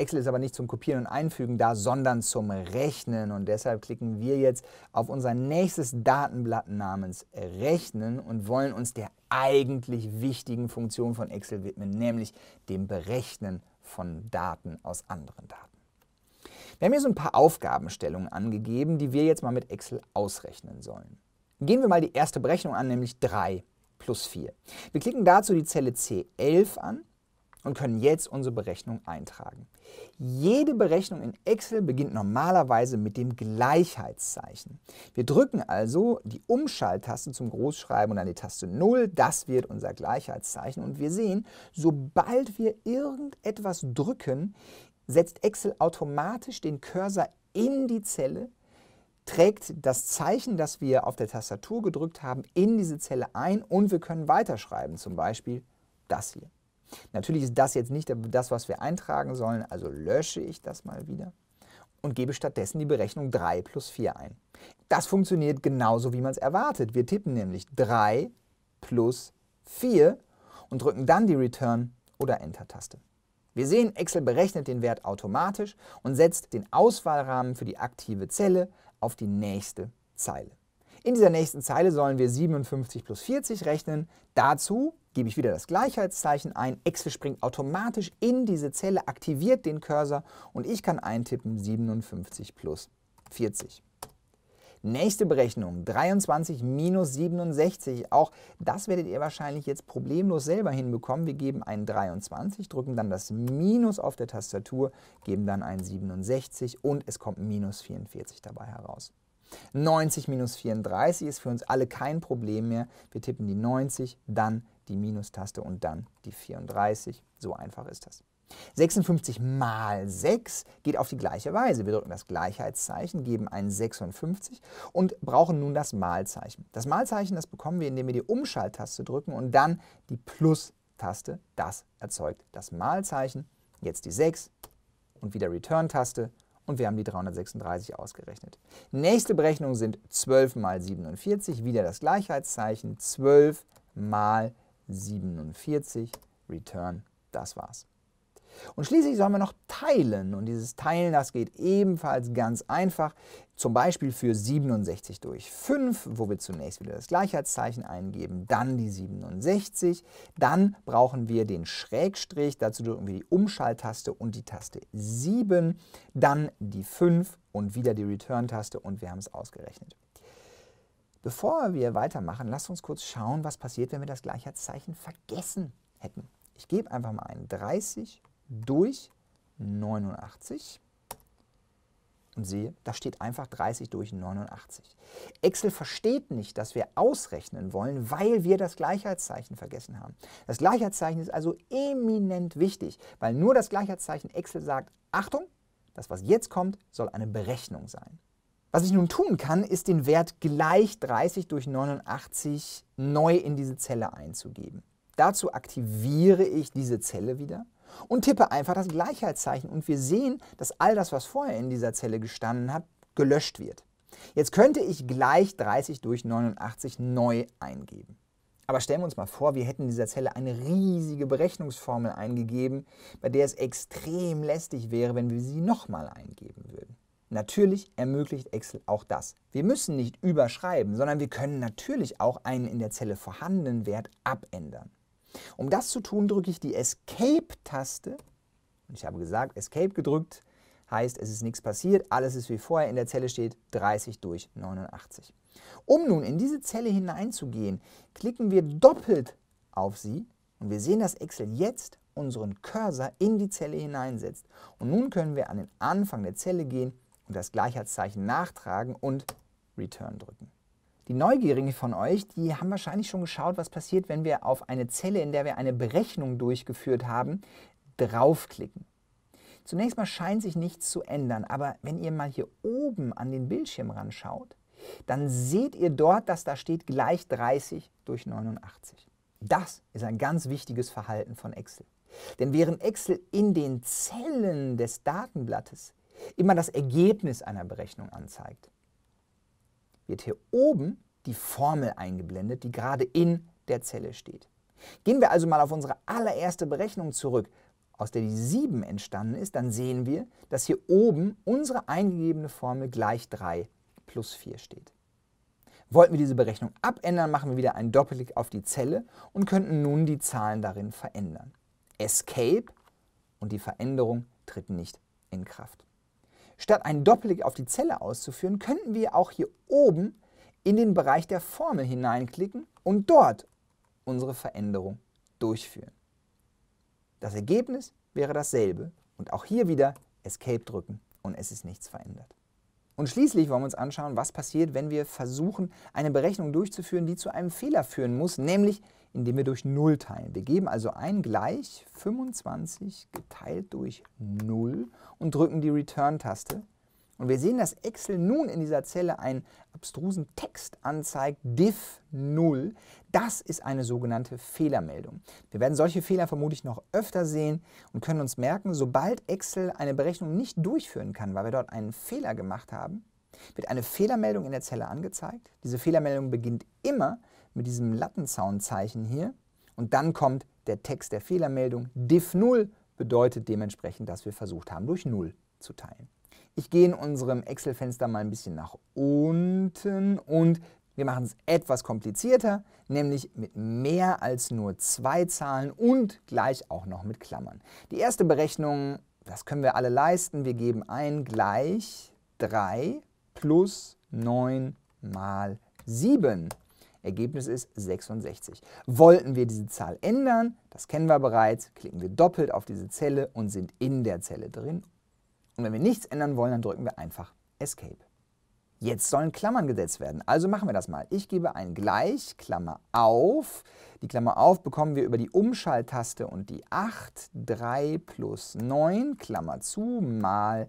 Excel ist aber nicht zum Kopieren und Einfügen da, sondern zum Rechnen. Und deshalb klicken wir jetzt auf unser nächstes Datenblatt namens Rechnen und wollen uns der eigentlich wichtigen Funktion von Excel widmen, nämlich dem Berechnen von Daten aus anderen Daten. Wir haben hier so ein paar Aufgabenstellungen angegeben, die wir jetzt mal mit Excel ausrechnen sollen. Gehen wir mal die erste Berechnung an, nämlich 3 plus 4. Wir klicken dazu die Zelle C11 an und können jetzt unsere Berechnung eintragen. Jede Berechnung in Excel beginnt normalerweise mit dem Gleichheitszeichen. Wir drücken also die Umschalttaste zum Großschreiben und dann die Taste 0. Das wird unser Gleichheitszeichen. Und wir sehen, sobald wir irgendetwas drücken, setzt Excel automatisch den Cursor in die Zelle, trägt das Zeichen, das wir auf der Tastatur gedrückt haben, in diese Zelle ein und wir können weiterschreiben, zum Beispiel das hier. Natürlich ist das jetzt nicht das, was wir eintragen sollen, also lösche ich das mal wieder und gebe stattdessen die Berechnung 3 plus 4 ein. Das funktioniert genauso, wie man es erwartet. Wir tippen nämlich 3 plus 4 und drücken dann die Return- oder Enter-Taste. Wir sehen, Excel berechnet den Wert automatisch und setzt den Auswahlrahmen für die aktive Zelle auf die nächste Zeile. In dieser nächsten Zeile sollen wir 57 plus 40 rechnen. Dazu gebe ich wieder das Gleichheitszeichen ein. Excel springt automatisch in diese Zelle, aktiviert den Cursor und ich kann eintippen 57 plus 40. Nächste Berechnung, 23 minus 67. Auch das werdet ihr wahrscheinlich jetzt problemlos selber hinbekommen. Wir geben ein 23, drücken dann das Minus auf der Tastatur, geben dann ein 67 und es kommt minus 44 dabei heraus. 90 minus 34 ist für uns alle kein Problem mehr. Wir tippen die 90, dann die Minustaste und dann die 34. So einfach ist das. 56 mal 6 geht auf die gleiche Weise. Wir drücken das Gleichheitszeichen, geben ein 56 und brauchen nun das Malzeichen. Das Malzeichen, das bekommen wir, indem wir die Umschalttaste drücken und dann die Plus-Taste. Das erzeugt das Malzeichen. Jetzt die 6 und wieder Return-Taste und wir haben die 336 ausgerechnet. Nächste Berechnung sind 12 mal 47, wieder das Gleichheitszeichen, 12 mal 47, Return, das war's. Und schließlich sollen wir noch teilen. Und dieses Teilen, das geht ebenfalls ganz einfach. Zum Beispiel für 67 durch 5, wo wir zunächst wieder das Gleichheitszeichen eingeben, dann die 67. Dann brauchen wir den Schrägstrich, dazu drücken wir die Umschalttaste und die Taste 7, dann die 5 und wieder die Return-Taste und wir haben es ausgerechnet. Bevor wir weitermachen, lasst uns kurz schauen, was passiert, wenn wir das Gleichheitszeichen vergessen hätten. Ich gebe einfach mal ein 30 durch 89 und sehe, da steht einfach 30 durch 89. Excel versteht nicht, dass wir ausrechnen wollen, weil wir das Gleichheitszeichen vergessen haben. Das Gleichheitszeichen ist also eminent wichtig, weil nur das Gleichheitszeichen Excel sagt, Achtung, das, was jetzt kommt, soll eine Berechnung sein. Was ich nun tun kann, ist den Wert gleich 30 durch 89 neu in diese Zelle einzugeben. Dazu aktiviere ich diese Zelle wieder und tippe einfach das Gleichheitszeichen und wir sehen, dass all das, was vorher in dieser Zelle gestanden hat, gelöscht wird. Jetzt könnte ich gleich 30 durch 89 neu eingeben. Aber stellen wir uns mal vor, wir hätten in dieser Zelle eine riesige Berechnungsformel eingegeben, bei der es extrem lästig wäre, wenn wir sie nochmal eingeben würden. Natürlich ermöglicht Excel auch das. Wir müssen nicht überschreiben, sondern wir können natürlich auch einen in der Zelle vorhandenen Wert abändern. Um das zu tun, drücke ich die Escape-Taste. ich habe gesagt, Escape gedrückt heißt, es ist nichts passiert, alles ist wie vorher. In der Zelle steht 30 durch 89. Um nun in diese Zelle hineinzugehen, klicken wir doppelt auf sie und wir sehen, dass Excel jetzt unseren Cursor in die Zelle hineinsetzt. Und nun können wir an den Anfang der Zelle gehen und das Gleichheitszeichen nachtragen und Return drücken. Die Neugierigen von euch, die haben wahrscheinlich schon geschaut, was passiert, wenn wir auf eine Zelle, in der wir eine Berechnung durchgeführt haben, draufklicken. Zunächst mal scheint sich nichts zu ändern, aber wenn ihr mal hier oben an den Bildschirm ranschaut, dann seht ihr dort, dass da steht gleich 30 durch 89. Das ist ein ganz wichtiges Verhalten von Excel. Denn während Excel in den Zellen des Datenblattes immer das Ergebnis einer Berechnung anzeigt, wird hier oben die Formel eingeblendet, die gerade in der Zelle steht. Gehen wir also mal auf unsere allererste Berechnung zurück, aus der die 7 entstanden ist, dann sehen wir, dass hier oben unsere eingegebene Formel gleich 3 plus 4 steht. Wollten wir diese Berechnung abändern, machen wir wieder einen Doppelklick auf die Zelle und könnten nun die Zahlen darin verändern. Escape und die Veränderung tritt nicht in Kraft. Statt einen Doppelklick auf die Zelle auszuführen, könnten wir auch hier oben in den Bereich der Formel hineinklicken und dort unsere Veränderung durchführen. Das Ergebnis wäre dasselbe und auch hier wieder Escape drücken und es ist nichts verändert. Und schließlich wollen wir uns anschauen, was passiert, wenn wir versuchen, eine Berechnung durchzuführen, die zu einem Fehler führen muss, nämlich indem wir durch 0 teilen. Wir geben also ein gleich 25 geteilt durch 0 und drücken die Return-Taste. Und wir sehen, dass Excel nun in dieser Zelle einen abstrusen Text anzeigt, diff 0. Das ist eine sogenannte Fehlermeldung. Wir werden solche Fehler vermutlich noch öfter sehen und können uns merken, sobald Excel eine Berechnung nicht durchführen kann, weil wir dort einen Fehler gemacht haben, wird eine Fehlermeldung in der Zelle angezeigt. Diese Fehlermeldung beginnt immer mit diesem Lattenzaunzeichen hier und dann kommt der Text der Fehlermeldung. Diff 0 bedeutet dementsprechend, dass wir versucht haben, durch 0 zu teilen. Ich gehe in unserem Excel-Fenster mal ein bisschen nach unten und wir machen es etwas komplizierter, nämlich mit mehr als nur zwei Zahlen und gleich auch noch mit Klammern. Die erste Berechnung, das können wir alle leisten. Wir geben ein gleich 3 plus 9 mal 7. Ergebnis ist 66. Wollten wir diese Zahl ändern, das kennen wir bereits, klicken wir doppelt auf diese Zelle und sind in der Zelle drin. Und wenn wir nichts ändern wollen, dann drücken wir einfach Escape. Jetzt sollen Klammern gesetzt werden. Also machen wir das mal. Ich gebe ein gleich, Klammer auf. Die Klammer auf bekommen wir über die Umschalttaste und die 8. 3 plus 9, Klammer zu, mal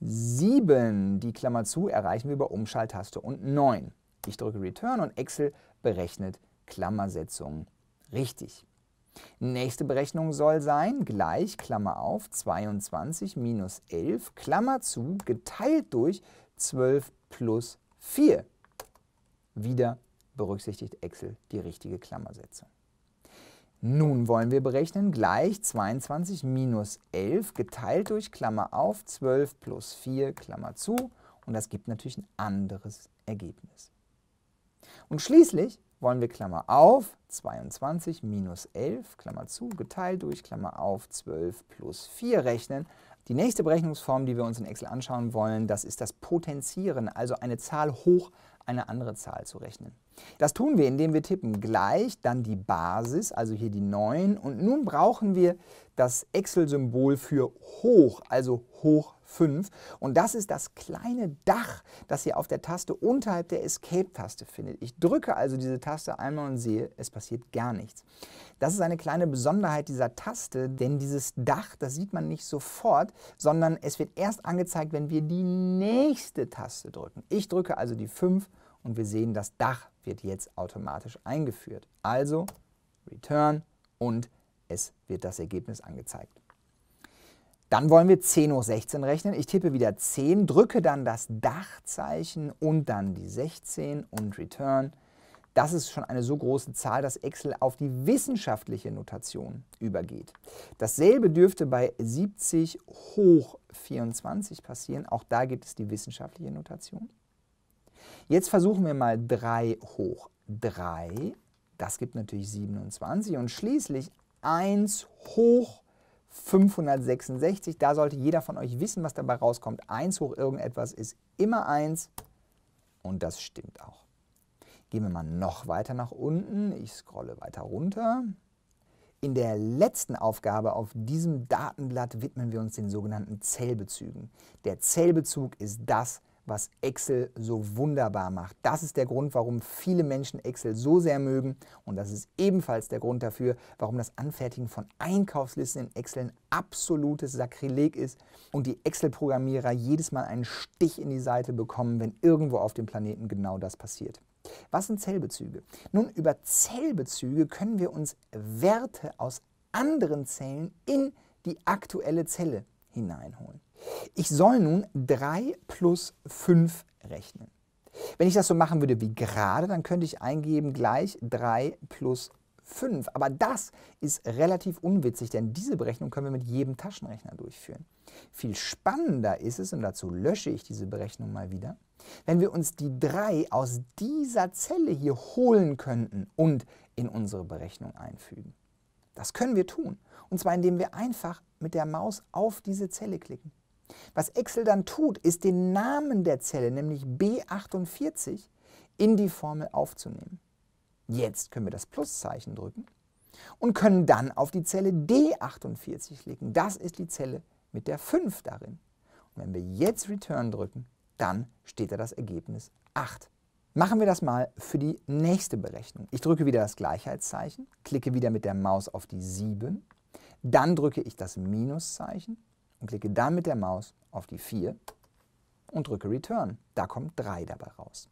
7. Die Klammer zu erreichen wir über Umschalttaste und 9. Ich drücke Return und Excel berechnet Klammersetzungen richtig. Nächste Berechnung soll sein, gleich, Klammer auf, 22 minus 11, Klammer zu, geteilt durch 12 plus 4. Wieder berücksichtigt Excel die richtige Klammersetzung. Nun wollen wir berechnen gleich 22 minus 11 geteilt durch Klammer auf 12 plus 4 Klammer zu und das gibt natürlich ein anderes Ergebnis. Und schließlich wollen wir Klammer auf 22 minus 11 Klammer zu geteilt durch Klammer auf 12 plus 4 rechnen die nächste Berechnungsform, die wir uns in Excel anschauen wollen, das ist das Potenzieren, also eine Zahl hoch eine andere Zahl zu rechnen. Das tun wir, indem wir tippen gleich, dann die Basis, also hier die 9. Und nun brauchen wir das Excel-Symbol für hoch, also hoch 5. Und das ist das kleine Dach, das ihr auf der Taste unterhalb der Escape-Taste findet. Ich drücke also diese Taste einmal und sehe, es passiert gar nichts. Das ist eine kleine Besonderheit dieser Taste, denn dieses Dach, das sieht man nicht sofort, sondern es wird erst angezeigt, wenn wir die nächste Taste drücken. Ich drücke also die 5 und wir sehen, das Dach wird jetzt automatisch eingeführt. Also Return und es wird das Ergebnis angezeigt. Dann wollen wir 10 hoch 16 rechnen. Ich tippe wieder 10, drücke dann das Dachzeichen und dann die 16 und Return. Das ist schon eine so große Zahl, dass Excel auf die wissenschaftliche Notation übergeht. Dasselbe dürfte bei 70 hoch 24 passieren. Auch da gibt es die wissenschaftliche Notation. Jetzt versuchen wir mal 3 hoch 3. Das gibt natürlich 27 und schließlich 1 hoch 566. Da sollte jeder von euch wissen, was dabei rauskommt. 1 hoch irgendetwas ist immer 1 und das stimmt auch. Gehen wir mal noch weiter nach unten. Ich scrolle weiter runter. In der letzten Aufgabe auf diesem Datenblatt widmen wir uns den sogenannten Zellbezügen. Der Zellbezug ist das, was Excel so wunderbar macht. Das ist der Grund, warum viele Menschen Excel so sehr mögen und das ist ebenfalls der Grund dafür, warum das Anfertigen von Einkaufslisten in Excel ein absolutes Sakrileg ist und die Excel-Programmierer jedes Mal einen Stich in die Seite bekommen, wenn irgendwo auf dem Planeten genau das passiert. Was sind Zellbezüge? Nun, über Zellbezüge können wir uns Werte aus anderen Zellen in die aktuelle Zelle hineinholen. Ich soll nun 3 plus 5 rechnen. Wenn ich das so machen würde wie gerade, dann könnte ich eingeben gleich 3 plus 5. Aber das ist relativ unwitzig, denn diese Berechnung können wir mit jedem Taschenrechner durchführen. Viel spannender ist es, und dazu lösche ich diese Berechnung mal wieder, wenn wir uns die 3 aus dieser Zelle hier holen könnten und in unsere Berechnung einfügen. Das können wir tun, und zwar indem wir einfach mit der Maus auf diese Zelle klicken. Was Excel dann tut, ist den Namen der Zelle, nämlich B48, in die Formel aufzunehmen. Jetzt können wir das Pluszeichen drücken und können dann auf die Zelle D48 klicken. Das ist die Zelle mit der 5 darin. Und wenn wir jetzt Return drücken, dann steht da das Ergebnis 8. Machen wir das mal für die nächste Berechnung. Ich drücke wieder das Gleichheitszeichen, klicke wieder mit der Maus auf die 7, dann drücke ich das Minuszeichen und klicke dann mit der Maus auf die 4 und drücke Return. Da kommt 3 dabei raus.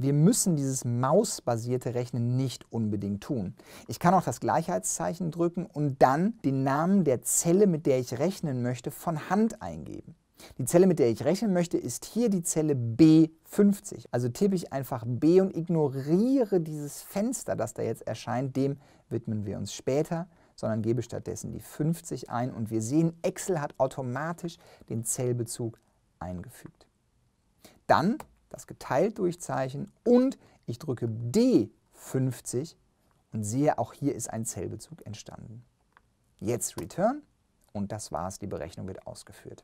Wir müssen dieses mausbasierte Rechnen nicht unbedingt tun. Ich kann auch das Gleichheitszeichen drücken und dann den Namen der Zelle, mit der ich rechnen möchte, von Hand eingeben. Die Zelle, mit der ich rechnen möchte, ist hier die Zelle B50. Also tippe ich einfach B und ignoriere dieses Fenster, das da jetzt erscheint. Dem widmen wir uns später sondern gebe stattdessen die 50 ein und wir sehen, Excel hat automatisch den Zellbezug eingefügt. Dann das geteilt durchzeichen und ich drücke D50 und sehe, auch hier ist ein Zellbezug entstanden. Jetzt Return und das war's, die Berechnung wird ausgeführt.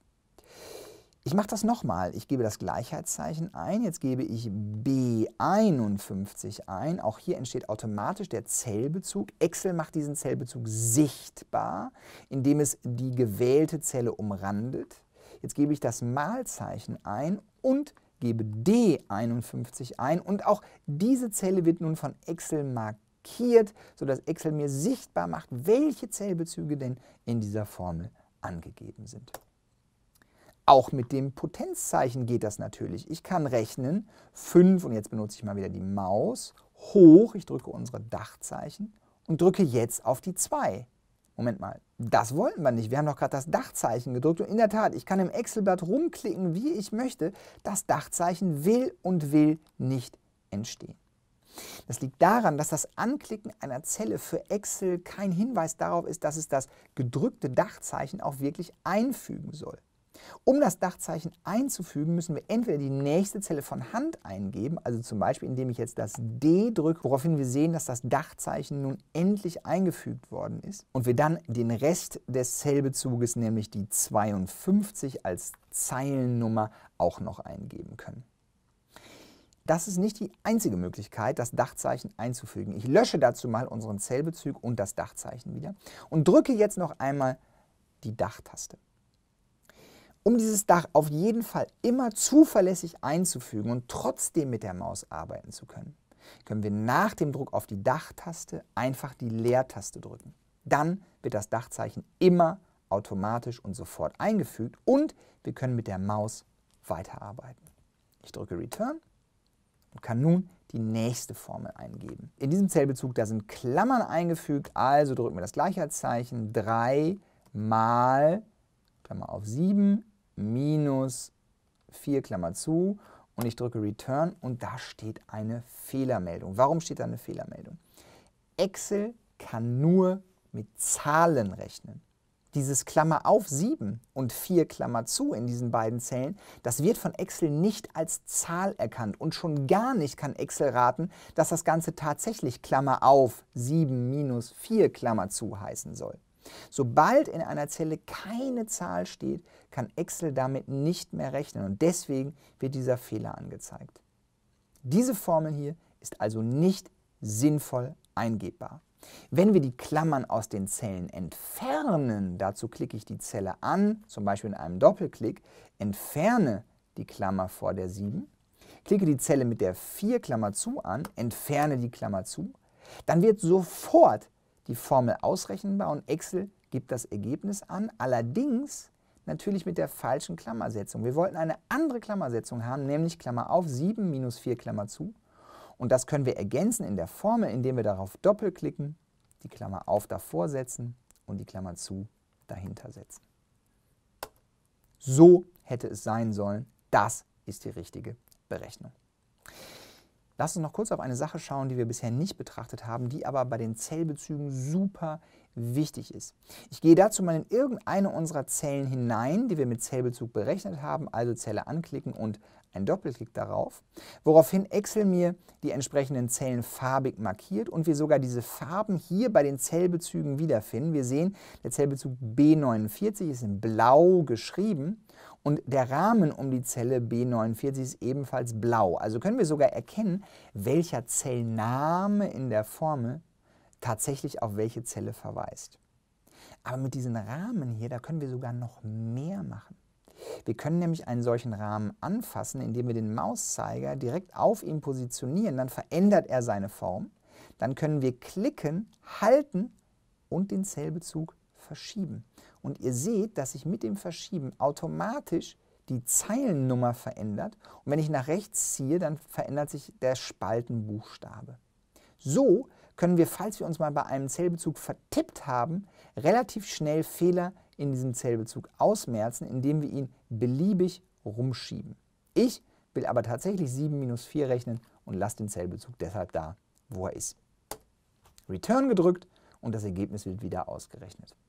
Ich mache das nochmal. Ich gebe das Gleichheitszeichen ein. Jetzt gebe ich B51 ein. Auch hier entsteht automatisch der Zellbezug. Excel macht diesen Zellbezug sichtbar, indem es die gewählte Zelle umrandet. Jetzt gebe ich das Malzeichen ein und gebe D51 ein. Und auch diese Zelle wird nun von Excel markiert, sodass Excel mir sichtbar macht, welche Zellbezüge denn in dieser Formel angegeben sind. Auch mit dem Potenzzeichen geht das natürlich. Ich kann rechnen 5, und jetzt benutze ich mal wieder die Maus, hoch, ich drücke unsere Dachzeichen und drücke jetzt auf die 2. Moment mal, das wollten wir nicht. Wir haben doch gerade das Dachzeichen gedrückt und in der Tat, ich kann im Excel-Blatt rumklicken, wie ich möchte. Das Dachzeichen will und will nicht entstehen. Das liegt daran, dass das Anklicken einer Zelle für Excel kein Hinweis darauf ist, dass es das gedrückte Dachzeichen auch wirklich einfügen soll. Um das Dachzeichen einzufügen, müssen wir entweder die nächste Zelle von Hand eingeben, also zum Beispiel indem ich jetzt das D drücke, woraufhin wir sehen, dass das Dachzeichen nun endlich eingefügt worden ist und wir dann den Rest des Zellbezuges, nämlich die 52 als Zeilennummer auch noch eingeben können. Das ist nicht die einzige Möglichkeit, das Dachzeichen einzufügen. Ich lösche dazu mal unseren Zellbezug und das Dachzeichen wieder und drücke jetzt noch einmal die Dachtaste um dieses Dach auf jeden Fall immer zuverlässig einzufügen und trotzdem mit der Maus arbeiten zu können, können wir nach dem Druck auf die Dachtaste einfach die Leertaste drücken. Dann wird das Dachzeichen immer automatisch und sofort eingefügt und wir können mit der Maus weiterarbeiten. Ich drücke Return und kann nun die nächste Formel eingeben. In diesem Zellbezug, da sind Klammern eingefügt, also drücken wir das Gleichheitszeichen 3 mal Klammer auf 7 minus 4 Klammer zu und ich drücke Return und da steht eine Fehlermeldung. Warum steht da eine Fehlermeldung? Excel kann nur mit Zahlen rechnen. Dieses Klammer auf 7 und 4 Klammer zu in diesen beiden Zellen, das wird von Excel nicht als Zahl erkannt. Und schon gar nicht kann Excel raten, dass das Ganze tatsächlich Klammer auf 7 minus 4 Klammer zu heißen soll. Sobald in einer Zelle keine Zahl steht, kann Excel damit nicht mehr rechnen und deswegen wird dieser Fehler angezeigt. Diese Formel hier ist also nicht sinnvoll eingebbar. Wenn wir die Klammern aus den Zellen entfernen, dazu klicke ich die Zelle an, zum Beispiel in einem Doppelklick, entferne die Klammer vor der 7, klicke die Zelle mit der 4 Klammer zu an, entferne die Klammer zu, dann wird sofort die Formel ausrechenbar und Excel gibt das Ergebnis an. Allerdings natürlich mit der falschen Klammersetzung. Wir wollten eine andere Klammersetzung haben, nämlich Klammer auf 7 minus 4 Klammer zu. Und das können wir ergänzen in der Formel, indem wir darauf doppelklicken, die Klammer auf davor setzen und die Klammer zu dahinter setzen. So hätte es sein sollen. Das ist die richtige Berechnung. Lass uns noch kurz auf eine Sache schauen, die wir bisher nicht betrachtet haben, die aber bei den Zellbezügen super wichtig ist. Ich gehe dazu mal in irgendeine unserer Zellen hinein, die wir mit Zellbezug berechnet haben, also Zelle anklicken und ein Doppelklick darauf, woraufhin Excel mir die entsprechenden Zellen farbig markiert und wir sogar diese Farben hier bei den Zellbezügen wiederfinden. Wir sehen, der Zellbezug B49 ist in blau geschrieben und der Rahmen um die Zelle B49 ist ebenfalls blau. Also können wir sogar erkennen, welcher Zellname in der Formel tatsächlich auf welche Zelle verweist. Aber mit diesen Rahmen hier, da können wir sogar noch mehr machen. Wir können nämlich einen solchen Rahmen anfassen, indem wir den Mauszeiger direkt auf ihm positionieren, dann verändert er seine Form. Dann können wir klicken, halten und den Zellbezug verschieben. Und ihr seht, dass sich mit dem Verschieben automatisch die Zeilennummer verändert. Und wenn ich nach rechts ziehe, dann verändert sich der Spaltenbuchstabe. So können wir, falls wir uns mal bei einem Zellbezug vertippt haben, relativ schnell Fehler in diesem Zellbezug ausmerzen, indem wir ihn beliebig rumschieben. Ich will aber tatsächlich 7 minus 4 rechnen und lasse den Zellbezug deshalb da, wo er ist. Return gedrückt und das Ergebnis wird wieder ausgerechnet.